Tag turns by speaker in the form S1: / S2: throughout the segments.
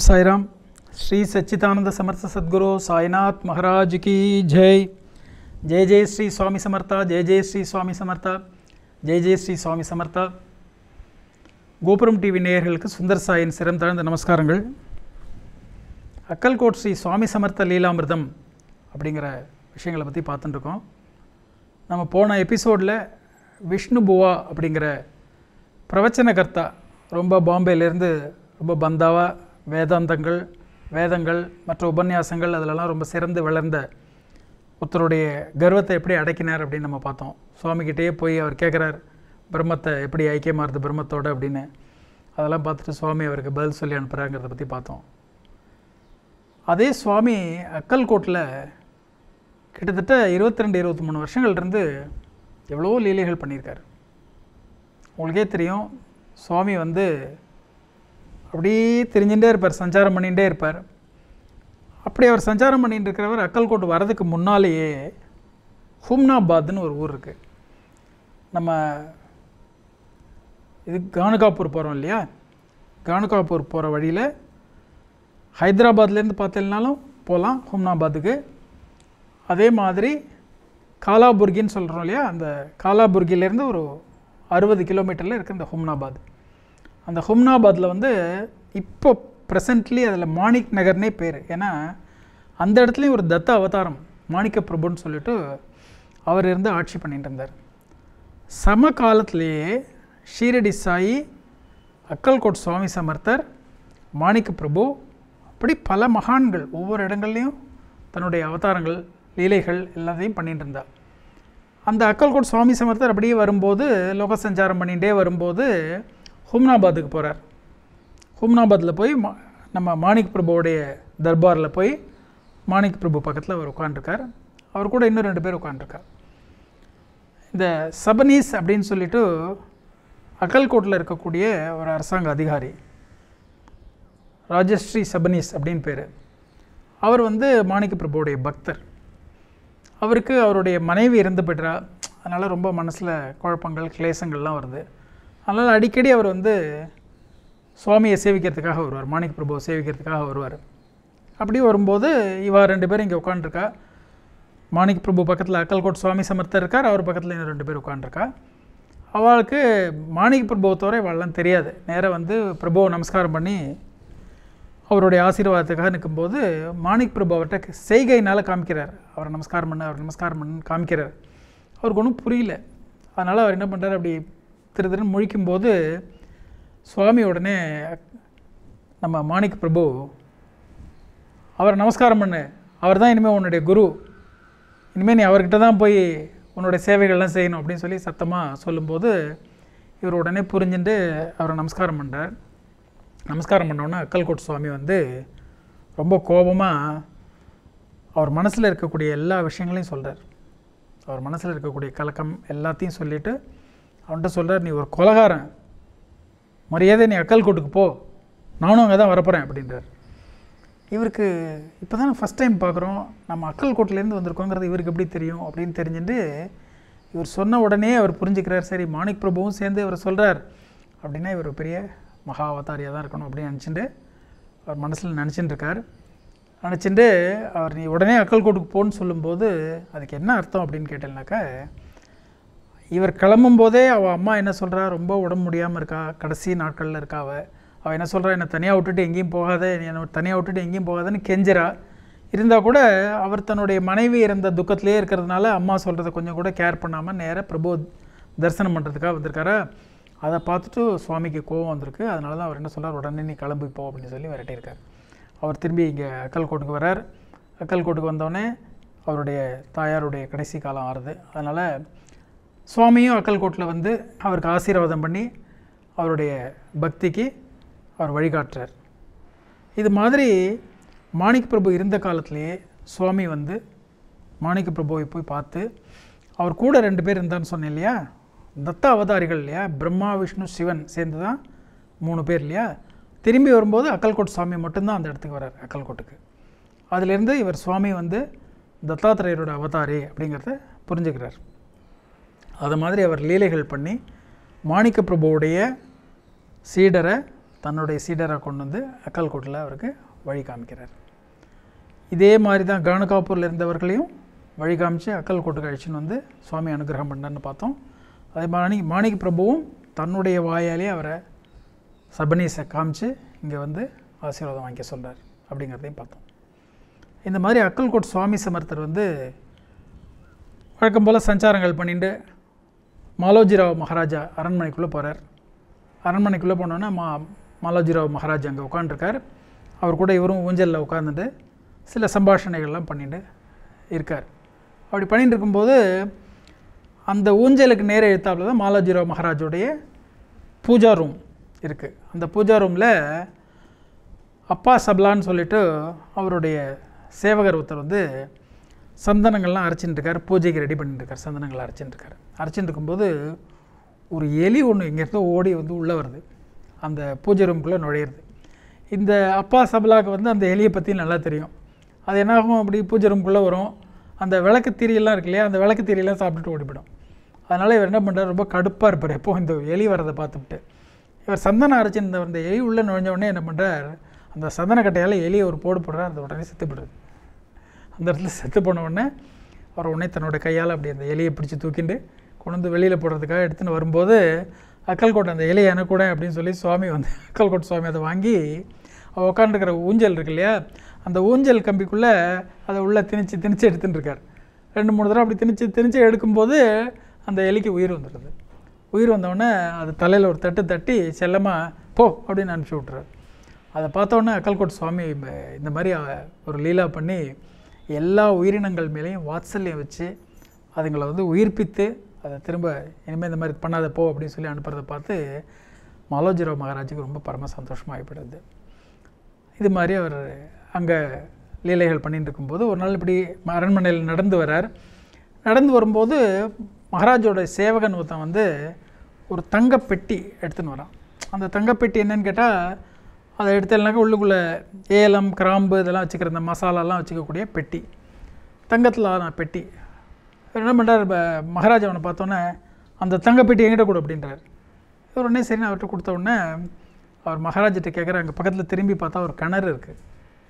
S1: ஓம் சாய்ராம் ஸ்ரீ சச்சிதானந்த சமர்த்த சத்குரு சாய்நாத் மகராஜ் கி ஜெய் ஜெய் ஜெய் ஸ்ரீ சுவாமி சமர்த்தா ஜெய் ஜெய் ஸ்ரீ சுவாமி சமர்த்தா ஜெய் ஜெய் ஸ்ரீ சுவாமி சமர்த்தா கோபுரம் டிவி நேயர்களுக்கு சுந்தர் சாயின் சிரம் தாழ்ந்த நமஸ்காரங்கள் அக்கல்கோட் ஸ்ரீ சுவாமி சமர்த்த லீலாமிர்தம் அப்படிங்கிற விஷயங்களை பற்றி பார்த்துட்டுருக்கோம் நம்ம போன எபிசோடில் விஷ்ணு புவா அப்படிங்கிற பிரவச்சனகர்த்தா ரொம்ப பாம்பேலேருந்து ரொம்ப பந்தாவாக வேதாந்தங்கள் வேதங்கள் மற்ற உபன்யாசங்கள் அதிலெல்லாம் ரொம்ப சிறந்து வளர்ந்த ஒருத்தருடைய கர்வத்தை எப்படி அடக்கினார் அப்படின்னு நம்ம பார்த்தோம் சுவாமிகிட்டேயே போய் அவர் கேட்குறார் பிரம்மத்தை எப்படி ஐக்கியமாகிறது பிரம்மத்தோடு அப்படின்னு அதெல்லாம் பார்த்துட்டு சுவாமி அவருக்கு பதில் சொல்லி அனுப்புகிறாங்கிறத பற்றி பார்த்தோம் அதே சுவாமி அக்கல்கோட்டில் கிட்டத்தட்ட இருபத்தி ரெண்டு இருபத்தி மூணு வருஷங்கள்லேருந்து எவ்வளோ லீலைகள் பண்ணியிருக்கார் உங்களுக்கே தெரியும் சுவாமி வந்து அப்படியே தெரிஞ்சுட்டே இருப்பார் சஞ்சாரம் பண்ணிகிட்டே இருப்பார் அப்படி அவர் சஞ்சாரம் பண்ணிகிட்டு இருக்கிறவர் அக்கல்கோட்டு வரதுக்கு முன்னாலேயே ஹும்னாபாத்னு ஒரு ஊர் இருக்குது நம்ம இது கானுகாப்பூர் போகிறோம் இல்லையா கானுகாப்பூர் போகிற வழியில் ஹைதராபாத்லேருந்து பார்த்தேன்னாலும் போகலாம் ஹும்னாபாத்துக்கு அதே மாதிரி காலாபுர்கின்னு சொல்கிறோம் இல்லையா அந்த காலாபுர்கிலேருந்து ஒரு அறுபது கிலோமீட்டரில் இருக்குது இந்த ஹும்னாபாத் அந்த ஹும்னாபாத்தில் வந்து இப்போ ப்ரெசென்ட்லி அதில் மாணிக் நகர்னே பேர் ஏன்னா அந்த இடத்துலையும் ஒரு தத்த அவதாரம் மாணிக்க பிரபுன்னு சொல்லிட்டு அவர் இருந்து ஆட்சி பண்ணிகிட்டு இருந்தார் சம காலத்திலேயே ஷீரடி சாயி அக்கல்கோட் சுவாமி சமர்த்தர் மாணிக்க பிரபு அப்படி பல மகான்கள் ஒவ்வொரு இடங்கள்லையும் தன்னுடைய அவதாரங்கள் லீலைகள் எல்லாத்தையும் பண்ணிகிட்டு இருந்தார் அந்த அக்கல்கோட் சுவாமி சமர்த்தர் அப்படியே வரும்போது லோக சஞ்சாரம் பண்ணிகிட்டே வரும்போது ஹும்னாபாத்துக்கு போகிறார் ஹும்னாபாத்தில் போய் மா நம்ம மாணிக் பிரபுவோடைய தர்பாரில் போய் மாணிக் பிரபு பக்கத்தில் அவர் உட்காண்டிருக்கார் அவர் கூட இன்னும் ரெண்டு பேர் உட்காண்டிருக்கார் இந்த சபனீஸ் அப்படின்னு சொல்லிட்டு அகல்கோட்டில் இருக்கக்கூடிய ஒரு அரசாங்க அதிகாரி ராஜஸ்ரீ சபனீஸ் அப்படின்னு பேர் அவர் வந்து மாணிக்க பிரபுவோடைய பக்தர் அவருக்கு அவருடைய மனைவி இறந்து போய்ட்றா அதனால் ரொம்ப மனசில் குழப்பங்கள் கிளேசங்கள்லாம் வருது அதனால் அடிக்கடி அவர் வந்து சுவாமியை சேவிக்கிறதுக்காக வருவார் மாணிக் பிரபுவை சேவிக்கிறதுக்காக வருவார் அப்படி வரும்போது இவா ரெண்டு பேரும் இங்கே உட்காந்துருக்கா மாணிக் பிரபு பக்கத்தில் அக்கல்கோட் சுவாமி சமர்த்தர் இருக்கார் அவர் பக்கத்தில் இன்னும் ரெண்டு பேர் உட்காந்துருக்கா அவளுக்கு மாணிக் பிரபுவை தவிர தெரியாது நேராக வந்து பிரபுவை நமஸ்காரம் பண்ணி அவருடைய ஆசீர்வாதத்துக்காக நிற்கும்போது மாணிக் பிரபு அவர்கிட்ட செய்கைனால் காமிக்கிறார் அவரை நமஸ்காரம் பண்ண அவர் நமஸ்காரம் பண்ணுன்னு காமிக்கிறார் அவருக்கு ஒன்றும் புரியல அதனால் அவர் என்ன பண்ணுறாரு அப்படி திருதிருன்னு முழிக்கும்போது சுவாமி உடனே நம்ம மாணிக் பிரபு அவர் நமஸ்காரம் பண்ணு அவர் தான் இனிமேல் உன்னுடைய குரு இனிமேல் நீ அவர்கிட்ட தான் போய் உன்னுடைய சேவைகள்லாம் செய்யணும் அப்படின்னு சொல்லி சத்தமாக சொல்லும்போது இவர் உடனே புரிஞ்சுட்டு அவரை நமஸ்காரம் பண்ணுறார் நமஸ்காரம் பண்ணோன்னே அக்கல்கோட் சுவாமி வந்து ரொம்ப கோபமாக அவர் மனசில் இருக்கக்கூடிய எல்லா விஷயங்களையும் சொல்கிறார் அவர் மனசில் இருக்கக்கூடிய கலக்கம் எல்லாத்தையும் சொல்லிவிட்டு அவன்கிட்ட சொல்கிறார் நீ ஒரு கொலகாரன் மரியாதை நீ அக்கல் கூட்டுக்கு போ நானும் அங்கே தான் வரப்போகிறேன் அப்படின்றார் இவருக்கு இப்போ தான் ஃபஸ்ட் டைம் பார்க்குறோம் நம்ம அக்கல் கோட்டிலேருந்து வந்திருக்கோங்கிறது இவருக்கு எப்படி தெரியும் அப்படின்னு தெரிஞ்சுட்டு இவர் சொன்ன உடனே அவர் புரிஞ்சுக்கிறார் சரி மாணிக் பிரபுவும் சேர்ந்து இவர் சொல்கிறார் அப்படின்னா இவர் பெரிய மகா அவதாரியாக தான் இருக்கணும் அப்படின்னு நினச்சிட்டு அவர் மனசில் நினச்சிட்டு இருக்கார் நினச்சிட்டு அவர் நீ உடனே அக்கல் கோட்டுக்கு போன்னு சொல்லும்போது அதுக்கு என்ன அர்த்தம் அப்படின்னு கேட்டேன்னாக்கா இவர் கிளம்பும் போதே அவள் அம்மா என்ன சொல்கிறா ரொம்ப உடம்பு முடியாமல் இருக்கா கடைசி நாட்களில் இருக்கா அவள் அவள் என்ன சொல்கிறா என்னை தனியாக விட்டுட்டு எங்கேயும் போகாத என்னை தனியாக விட்டுட்டு எங்கேயும் போகாதன்னு கெஞ்சிரா இருந்தால் கூட அவர் தன்னுடைய மனைவி இருந்த துக்கத்திலே இருக்கிறதுனால அம்மா சொல்கிறத கொஞ்சம் கூட கேர் பண்ணாமல் நேராக பிரபு தரிசனம் பண்ணுறதுக்காக வந்திருக்காரா அதை பார்த்துட்டு சுவாமிக்கு கோவம் வந்திருக்கு அதனால தான் அவர் என்ன சொல்கிறார் உடனே நீ கிளம்பி போ அப்படின்னு சொல்லி விரட்டியிருக்கார் அவர் திரும்பி இங்கே அக்கல்கோட்டுக்கு வர்றார் அக்கல்கோட்டுக்கு வந்தோடனே அவருடைய தாயாருடைய கடைசி காலம் ஆறுது அதனால் சுவாமியும் அக்கல்கோட்டில் வந்து அவருக்கு ஆசீர்வாதம் பண்ணி அவருடைய பக்திக்கு அவர் வழிகாட்டுறார் இது மாதிரி மாணிக்க பிரபு இருந்த காலத்திலேயே சுவாமி வந்து மாணிக்க பிரபுவை போய் பார்த்து அவர் கூட ரெண்டு பேர் இருந்தான்னு சொன்னேன் இல்லையா தத்த அவதாரிகள் இல்லையா பிரம்மா விஷ்ணு சிவன் சேர்ந்து தான் மூணு பேர் இல்லையா திரும்பி வரும்போது அக்கல்கோட் சுவாமி மட்டும்தான் அந்த இடத்துக்கு வரார் அக்கல்கோட்டுக்கு அதுலேருந்து இவர் சுவாமி வந்து தத்தாத்திரேயரோட அவதாரி அப்படிங்கிறத புரிஞ்சுக்கிறார் அது மாதிரி அவர் லீலைகள் பண்ணி மாணிக்க பிரபுவுடைய சீடரை தன்னுடைய சீடரை கொண்டு வந்து அக்கல்கோட்டில் அவருக்கு வழி காமிக்கிறார் இதே மாதிரி தான் கானகாப்பூரில் இருந்தவர்களையும் வழி காமிச்சு அக்கல்கோட்டுக்கு அழிச்சின்னு வந்து சுவாமி அனுகிரகம் பண்ணான்னு பார்த்தோம் அதே மாணி மாணிக்க பிரபுவும் தன்னுடைய வாயாலே அவரை சபனீஸை காமிச்சு இங்கே வந்து ஆசீர்வாதம் வாங்கிக்க சொல்கிறார் அப்படிங்கிறதையும் பார்த்தோம் இந்த மாதிரி அக்கல்கோட் சுவாமி சமர்த்தர் வந்து வழக்கம் போல் சஞ்சாரங்கள் பண்ணிட்டு மாலோஜிராவ் மகாராஜா அரண்மனைக்குள்ளே போகிறார் அரண்மனைக்குள்ளே போனோன்னா மா மாலோஜிராவ் மகாராஜா அங்கே உட்காந்துருக்கார் அவர் கூட இவரும் ஊஞ்சலில் உட்காந்துட்டு சில சம்பாஷணைகள்லாம் பண்ணிட்டு இருக்கார் அப்படி பண்ணிட்டு இருக்கும்போது அந்த ஊஞ்சலுக்கு நேர எழுத்தாப்பில் தான் மாலோஜிராவ் மகாராஜோடைய பூஜா ரூம் இருக்குது அந்த பூஜா ரூமில் அப்பா சப்லான்னு சொல்லிவிட்டு அவருடைய சேவகர் ஒருத்தர் வந்து சந்தனங்கள்லாம் அரைச்சின்னு இருக்கார் பூஜைக்கு ரெடி பண்ணிட்டு இருக்கார் சந்தனங்கள்லாம் அரைச்சின்னு இருக்கார் அரைச்சின்னு இருக்கும்போது ஒரு எலி ஒன்று இங்கேருந்து ஓடி வந்து உள்ளே வருது அந்த பூஜை ரூம்குள்ளே நுழையிறது இந்த அப்பா சபலாவுக்கு வந்து அந்த எலியை பற்றி நல்லா தெரியும் அது என்னாகும் அப்படி பூஜை ரூம்குள்ளே வரும் அந்த விளக்கு தீரியெல்லாம் இருக்கு இல்லையா அந்த விளக்கு தீரியெல்லாம் சாப்பிட்டுட்டு ஓடிப்படும் அதனால் இவர் என்ன பண்ணுறாரு ரொம்ப கடுப்பாக இருப்பார் எப்போ இந்த எலி வரதை பார்த்துட்டு இவர் சந்தனம் அரைச்சிருந்தவர் அந்த எலி உள்ளே நுழைஞ்ச உடனே என்ன பண்ணுறார் அந்த சந்தன கட்டையால் எலியை ஒரு போடு போடுறார் அந்த உடனே செத்து அந்த இடத்துல செத்து போன உடனே அவர் உடனே தன்னோட கையால் அப்படி அந்த இலையை பிடிச்சி தூக்கிண்டு கொண்டு வந்து வெளியில் போடுறதுக்காக எடுத்துன்னு வரும்போது அக்கல்கோட்டை அந்த இலையை கூட அப்படின்னு சொல்லி சுவாமி வந்து அக்கல்கோட்டை சுவாமி அதை வாங்கி அவள் உட்காந்துருக்கிற ஊஞ்சல் இருக்கு இல்லையா அந்த ஊஞ்சல் கம்பிக்குள்ளே அதை உள்ளே திணிச்சு திணிச்சு எடுத்துகிட்டு இருக்கார் ரெண்டு மூணு தடவை அப்படி திணிச்சு திணிச்சு எடுக்கும்போது அந்த எலிக்கு உயிர் வந்துடுது உயிர் வந்தவொடனே அது தலையில் ஒரு தட்டு தட்டி செல்லமாக போ அப்படின்னு அனுப்பிச்சி விட்றாரு அதை பார்த்தோன்னே அக்கல்கோட் சுவாமி இந்த மாதிரி ஒரு லீலா பண்ணி எல்லா உயிரினங்கள் மேலேயும் வாத்சல்யம் வச்சு அதுங்களை வந்து உயிர்ப்பித்து அதை திரும்ப இனிமேல் இந்த மாதிரி பண்ணாத போ அப்படின்னு சொல்லி அனுப்புறதை பார்த்து மாலோஜிராவ் மகாராஜுக்கு ரொம்ப பரம சந்தோஷமாகிப்படுது இது மாதிரி அவர் அங்கே லீலைகள் பண்ணிட்டு இருக்கும்போது ஒரு நாள் இப்படி அரண்மனையில் நடந்து வரார் நடந்து வரும்போது மகாராஜோட சேவகன் ஒருத்தன் வந்து ஒரு தங்கப்பெட்டி எடுத்துன்னு வரான் அந்த தங்கப்பெட்டி என்னன்னு கேட்டால் அதை எடுத்தல்னாக்கா உள்ளுக்குள்ளே ஏலம் கிராம்பு இதெல்லாம் வச்சுக்கிற இந்த மசாலாலாம் வச்சுக்கக்கூடிய பெட்டி தங்கத்தில் நான் பெட்டி என்ன பண்ணுறார் இப்போ மகாராஜா அவனை பார்த்தோன்னே அந்த தங்க பெட்டி எங்கிட்ட கொடு அப்படின்றார் இவர் உடனே சரி நான் அவர்கிட்ட கொடுத்த உடனே அவர் மகாராஜிட்ட கேட்குறாரு அங்கே பக்கத்தில் திரும்பி பார்த்தா ஒரு கிணறு இருக்குது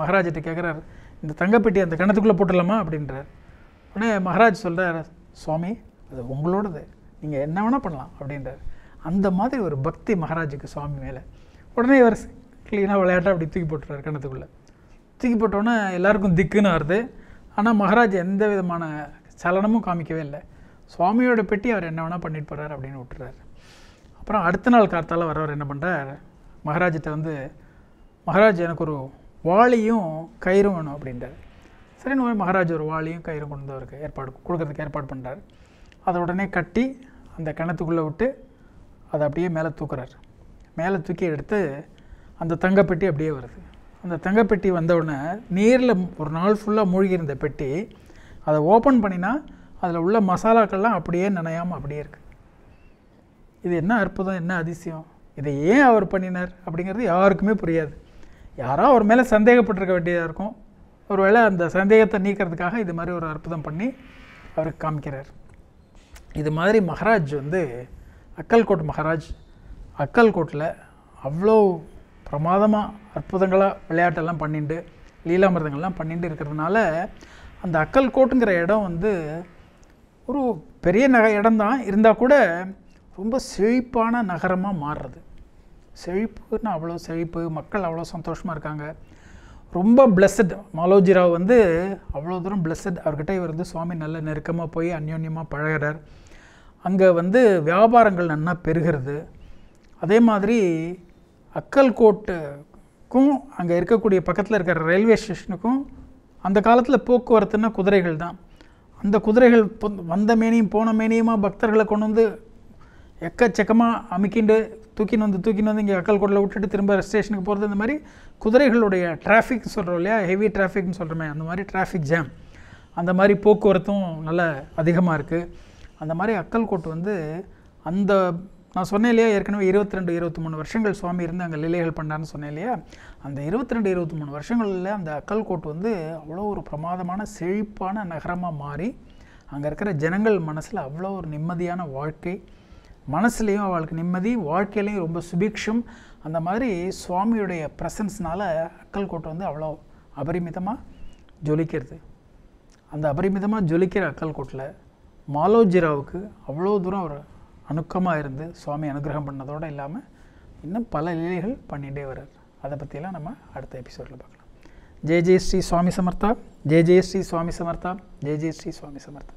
S1: மகாராஜிட்ட கேட்குறாரு இந்த தங்கப்பெட்டி அந்த கிணத்துக்குள்ளே போட்டுடலாமா அப்படின்றார் உடனே மகாராஜ் சொல்கிறார் சுவாமி அது உங்களோடது நீங்கள் என்ன வேணால் பண்ணலாம் அப்படின்றார் அந்த மாதிரி ஒரு பக்தி மகாராஜுக்கு சுவாமி மேலே உடனே இவர் க்ளீனாக விளையாட்டாக அப்படி தூக்கி போட்டுறாரு கிணத்துக்குள்ளே தூக்கி போட்டோன்னே எல்லாருக்கும் திக்குன்னு வருது ஆனால் மகாராஜ் எந்த விதமான சலனமும் காமிக்கவே இல்லை சுவாமியோட பெட்டி அவர் என்ன வேணால் பண்ணிட்டு போகிறார் அப்படின்னு விட்டுறாரு அப்புறம் அடுத்த நாள் கார்த்தால் வரவர் என்ன பண்ணுறார் மகாராஜிட்ட வந்து மகாராஜ் எனக்கு ஒரு வாளியும் கயிறும் வேணும் அப்படின்றார் சரி நோய் மகாராஜ் ஒரு வாளியும் கயிறும் கொண்டு வந்து ஏற்பாடு கொடுக்குறதுக்கு ஏற்பாடு பண்ணுறார் அதை உடனே கட்டி அந்த கிணத்துக்குள்ளே விட்டு அதை அப்படியே மேலே தூக்குறார் மேலே தூக்கி எடுத்து அந்த தங்கப்பெட்டி அப்படியே வருது அந்த தங்கப்பெட்டி வந்தவுடனே நீரில் ஒரு நாள் ஃபுல்லாக மூழ்கி இருந்த பெட்டி அதை ஓப்பன் பண்ணினா அதில் உள்ள மசாலாக்கள்லாம் அப்படியே நினையாமல் அப்படியே இருக்குது இது என்ன அற்புதம் என்ன அதிசயம் இதை ஏன் அவர் பண்ணினார் அப்படிங்கிறது யாருக்குமே புரியாது யாரோ அவர் மேலே சந்தேகப்பட்டிருக்க வேண்டியதாக இருக்கும் ஒருவேளை அந்த சந்தேகத்தை நீக்கிறதுக்காக இது மாதிரி ஒரு அற்புதம் பண்ணி அவருக்கு காமிக்கிறார் இது மாதிரி மகராஜ் வந்து அக்கல்கோட் மகராஜ் அக்கல்கோட்டில் அவ்வளோ பிரமாதமாக அற்புதங்களாக விளையாட்டெல்லாம் பண்ணிட்டு லீலாமிரதங்கள்லாம் பண்ணிட்டு இருக்கிறதுனால அந்த அக்கல் கோட்டுங்கிற இடம் வந்து ஒரு பெரிய நக இடம்தான் இருந்தால் கூட ரொம்ப செழிப்பான நகரமாக மாறுறது செழிப்புன்னு அவ்வளோ செழிப்பு மக்கள் அவ்வளோ சந்தோஷமாக இருக்காங்க ரொம்ப பிளஸட் மாலோஜிராவ் வந்து அவ்வளோ தூரம் பிளஸட் அவர்கிட்ட இவர் வந்து சுவாமி நல்ல நெருக்கமாக போய் அந்யோன்யமாக பழகிறார் அங்கே வந்து வியாபாரங்கள் நல்லா பெருகிறது அதே மாதிரி அக்கல்கோட்டுக்கும் அங்கே இருக்கக்கூடிய பக்கத்தில் இருக்கிற ரயில்வே ஸ்டேஷனுக்கும் அந்த காலத்தில் போக்குவரத்துன்னா குதிரைகள் தான் அந்த குதிரைகள் வந்த மேனியும் போன மேனியுமா பக்தர்களை கொண்டு வந்து எக்கச்சக்கமாக அமைக்கிண்டு தூக்கின்னு வந்து தூக்கின்னு வந்து இங்கே அக்கல்கோட்டில் விட்டுட்டு திரும்ப ஸ்டேஷனுக்கு போகிறது இந்த மாதிரி குதிரைகளுடைய டிராஃபிக் சொல்கிறோம் இல்லையா ஹெவி டிராஃபிக்னு சொல்கிறோமே அந்த மாதிரி டிராஃபிக் ஜாம் அந்த மாதிரி போக்குவரத்தும் நல்ல அதிகமாக இருக்குது அந்த மாதிரி அக்கல்கோட்டு வந்து அந்த நான் சொன்னேன் இல்லையா ஏற்கனவே இருபத்தி ரெண்டு இருபத்தி மூணு வருஷங்கள் சுவாமி இருந்து அங்கே லீலைகள் பண்ணார்னு சொன்னேன் இல்லையா அந்த இருபத்தி ரெண்டு இருபத்தி மூணு வருஷங்களில் அந்த அக்கல்கோட் வந்து அவ்வளோ ஒரு பிரமாதமான செழிப்பான நகரமாக மாறி அங்கே இருக்கிற ஜனங்கள் மனசில் அவ்வளோ ஒரு நிம்மதியான வாழ்க்கை மனசுலேயும் அவளுக்கு நிம்மதி வாழ்க்கையிலையும் ரொம்ப சுபிக்ஷம் அந்த மாதிரி சுவாமியுடைய ப்ரெசன்ஸ்னால் அக்கல்கோட் வந்து அவ்வளோ அபரிமிதமாக ஜொலிக்கிறது அந்த அபரிமிதமாக ஜொலிக்கிற அக்கல்கோட்டில் மாலோஜிராவுக்கு அவ்வளோ தூரம் அவர் அணுக்கமாக இருந்து சுவாமி அனுகிரகம் பண்ணதோடு இல்லாமல் இன்னும் பல லீலைகள் பண்ணிகிட்டே வர்றார் அதை பற்றிலாம் நம்ம அடுத்த எபிசோடில் பார்க்கலாம் ஜெய ஜெய ஸ்ரீ சுவாமி சமர்த்தா ஜெய ஜெய ஸ்ரீ சுவாமி சமர்த்தா ஜெய ஜெய ஸ்ரீ சுவாமி சமர்த்தா